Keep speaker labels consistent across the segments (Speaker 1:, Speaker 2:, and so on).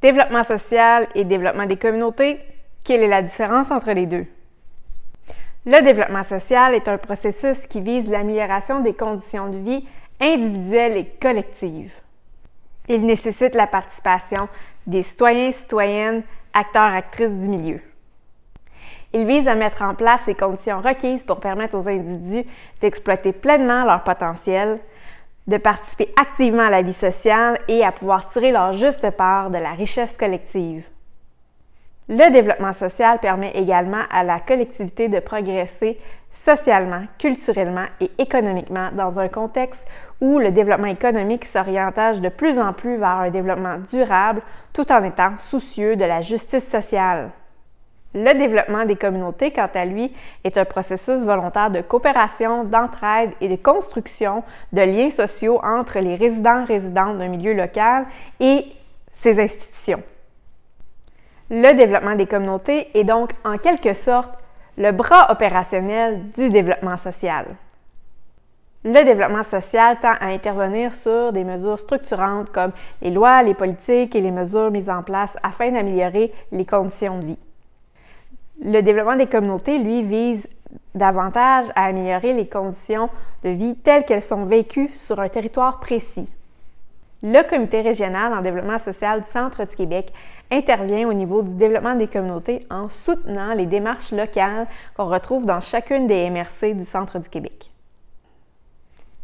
Speaker 1: Développement social et développement des communautés, quelle est la différence entre les deux? Le développement social est un processus qui vise l'amélioration des conditions de vie individuelles et collectives. Il nécessite la participation des citoyens, citoyennes, acteurs, actrices du milieu. Il vise à mettre en place les conditions requises pour permettre aux individus d'exploiter pleinement leur potentiel, de participer activement à la vie sociale et à pouvoir tirer leur juste part de la richesse collective. Le développement social permet également à la collectivité de progresser socialement, culturellement et économiquement dans un contexte où le développement économique s'orientage de plus en plus vers un développement durable tout en étant soucieux de la justice sociale. Le développement des communautés, quant à lui, est un processus volontaire de coopération, d'entraide et de construction de liens sociaux entre les résidents résidents d'un milieu local et ses institutions. Le développement des communautés est donc en quelque sorte le bras opérationnel du développement social. Le développement social tend à intervenir sur des mesures structurantes comme les lois, les politiques et les mesures mises en place afin d'améliorer les conditions de vie. Le développement des communautés, lui, vise davantage à améliorer les conditions de vie telles qu'elles sont vécues sur un territoire précis. Le comité régional en développement social du Centre du Québec intervient au niveau du développement des communautés en soutenant les démarches locales qu'on retrouve dans chacune des MRC du Centre du Québec.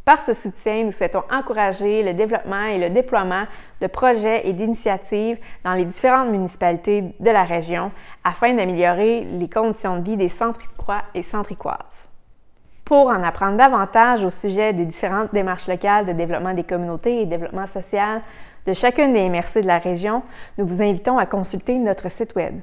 Speaker 1: Par ce soutien, nous souhaitons encourager le développement et le déploiement de projets et d'initiatives dans les différentes municipalités de la région afin d'améliorer les conditions de vie des Centriquois et centricoises. Pour en apprendre davantage au sujet des différentes démarches locales de développement des communautés et développement social de chacune des MRC de la région, nous vous invitons à consulter notre site Web.